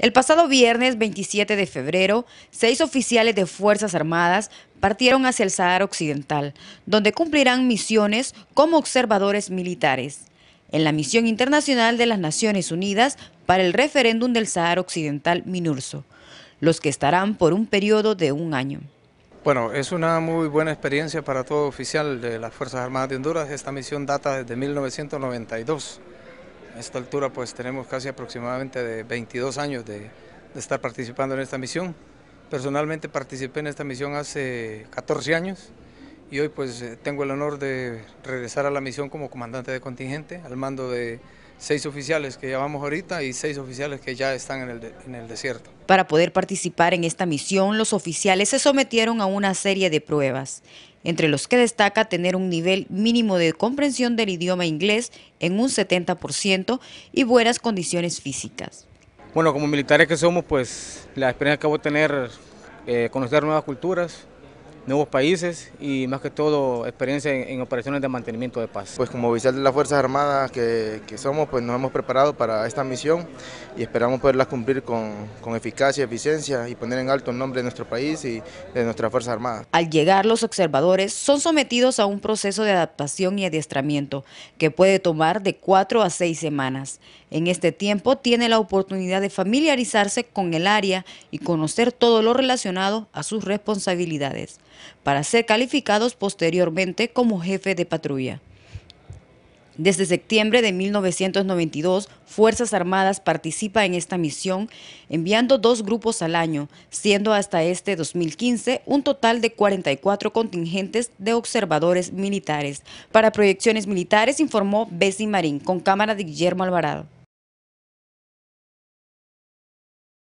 El pasado viernes 27 de febrero, seis oficiales de Fuerzas Armadas partieron hacia el Sahara Occidental, donde cumplirán misiones como observadores militares. En la misión internacional de las Naciones Unidas para el referéndum del Sahara Occidental MINURSO, los que estarán por un periodo de un año. Bueno, es una muy buena experiencia para todo oficial de las Fuerzas Armadas de Honduras. Esta misión data desde 1992. A esta altura pues tenemos casi aproximadamente de 22 años de, estar participando en esta misión. Personalmente participé en esta misión hace 14 años y hoy pues eh, tengo el honor de regresar a la misión como comandante de contingente al mando de seis oficiales que llevamos ahorita y seis oficiales que ya están en el, en el desierto. Para poder participar en esta misión, los oficiales se sometieron a una serie de pruebas entre los que destaca tener un nivel mínimo de comprensión del idioma inglés en un 70% y buenas condiciones físicas. Bueno, como militares que somos, pues la experiencia que voy a tener, eh, conocer nuevas culturas, nuevos países y más que todo experiencia en, operaciones de mantenimiento de paz. Pues como oficial de las Fuerzas Armadas que, que, somos, pues nos hemos preparado para esta misión y esperamos poderla cumplir con, con eficacia, eficiencia y poner en alto el nombre de nuestro país y de nuestras Fuerzas Armadas. Al llegar, los observadores son sometidos a un proceso de adaptación y adiestramiento que puede tomar de cuatro a seis semanas. En este tiempo tiene la oportunidad de familiarizarse con el área y conocer todo lo relacionado a sus responsabilidades para ser calificados posteriormente como jefe de patrulla. Desde septiembre de 1992, Fuerzas Armadas participa en esta misión, enviando dos grupos al año, siendo hasta este 2015 un total de 44 contingentes de observadores militares. Para proyecciones militares informó Bessie Marín, con cámara de Guillermo Alvarado.